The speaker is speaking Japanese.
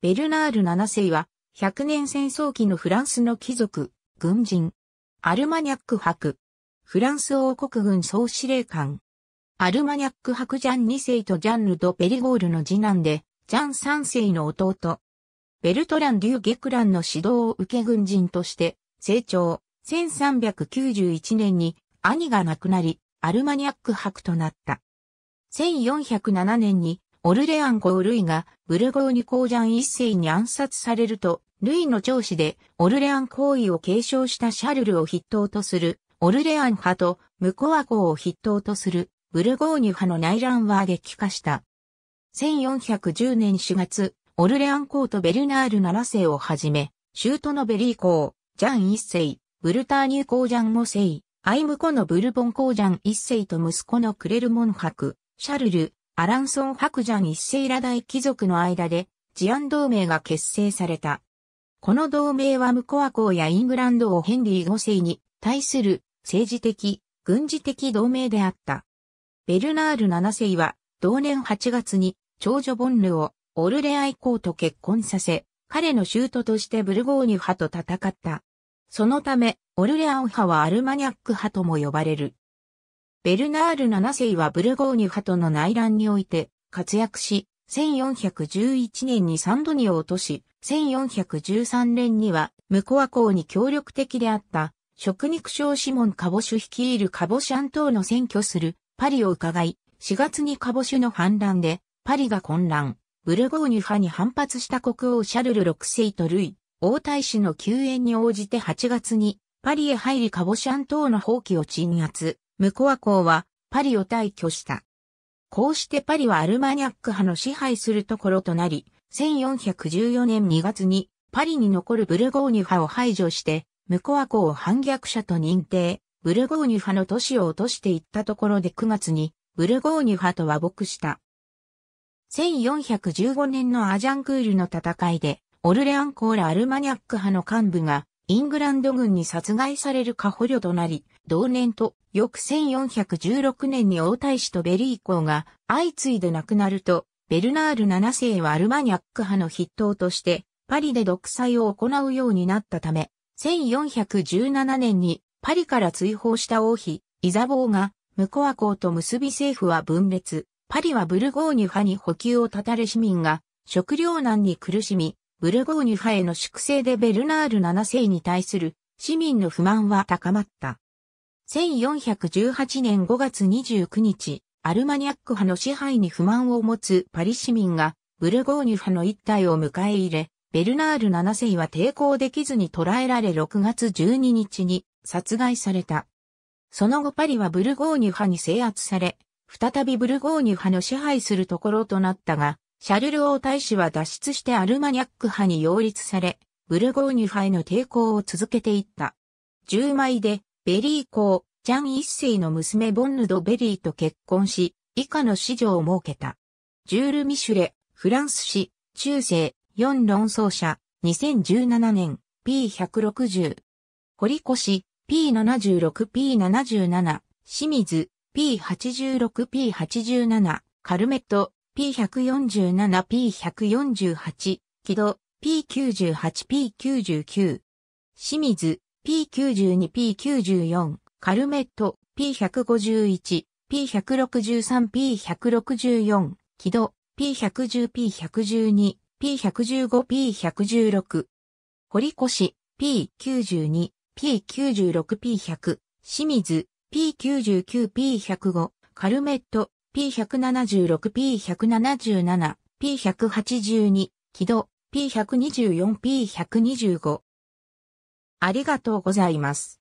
ベルナール7世は、100年戦争期のフランスの貴族、軍人。アルマニャック伯。フランス王国軍総司令官。アルマニャック伯ジャン2世とジャンル・ド・ペリゴールの次男で、ジャン3世の弟。ベルトラン・デュー・ゲクランの指導を受け軍人として、成長、1391年に兄が亡くなり、アルマニャック伯となった。1407年にオルレアン公ルイがブルゴーニュ公ジャン一世に暗殺されると、ルイの長子でオルレアン行為を継承したシャルルを筆頭とするオルレアン派とムコア公を筆頭とするブルゴーニュ派の内乱は激化した。1410年4月、オルレアン公とベルナール7世をはじめ、シュートノベリー公、ジャン一世、ブルターニュ公ジャンも世、アイムコのブルボン公ジャン一世と息子のクレルモン伯、シャルル、アランソン白ジャン一世ら大貴族の間で治安同盟が結成された。この同盟はムコア公やイングランド王ヘンリー5世に対する政治的、軍事的同盟であった。ベルナール7世は同年8月に長女ボンヌをオルレアイ公と結婚させ、彼の舅としてブルゴーニュ派と戦った。そのため、オルレアン派はアルマニャック派とも呼ばれる。ベルナール7世はブルゴーニュ派との内乱において活躍し、1411年にサンドニを落とし、1413年にはムコア公に協力的であった食肉商シモン・カボシュ率いるカボシャン島の占拠するパリを伺い、4月にカボシュの反乱でパリが混乱、ブルゴーニュ派に反発した国王シャルル6世とルイ、王太子の救援に応じて8月にパリへ入りカボシャン島の放棄を鎮圧。ムコア公はパリを退去した。こうしてパリはアルマニャック派の支配するところとなり、1414年2月にパリに残るブルゴーニュ派を排除して、ムコア公を反逆者と認定、ブルゴーニュ派の都市を落としていったところで9月に、ブルゴーニュ派と和睦した。1415年のアジャンクールの戦いで、オルレアンコーラアルマニャック派の幹部がイングランド軍に殺害されるか捕虜となり、同年と翌1416年に王太子とベリー公が相次いで亡くなると、ベルナール7世はアルマニャック派の筆頭として、パリで独裁を行うようになったため、1417年にパリから追放した王妃、イザボーが、ムコア公と結び政府は分裂、パリはブルゴーニュ派に補給を断たれ市民が食糧難に苦しみ、ブルゴーニュ派への粛清でベルナール7世に対する市民の不満は高まった。1418年5月29日、アルマニャック派の支配に不満を持つパリ市民がブルゴーニュ派の一体を迎え入れ、ベルナール7世は抵抗できずに捕らえられ6月12日に殺害された。その後パリはブルゴーニュ派に制圧され、再びブルゴーニュ派の支配するところとなったが、シャルル王大使は脱出してアルマニャック派に擁立され、ブルゴーニュ派への抵抗を続けていった。10枚で、ベリー公、ジャン一世の娘ボンヌド・ベリーと結婚し、以下の子女を設けた。ジュール・ミシュレ、フランス史、中世、四論奏者、2017年、P160。堀越、P76、P77、清水、P86、P87、カルメット、P147、P148、木戸、P98、P99、清水、P92、P94、カルメット、P151、P163、P164、木戸、P110、P112、P115、P116、堀越、P92、P96、P100、清水、P99、P105、カルメット、P176、P177、P182、軌道 P124、P125。ありがとうございます。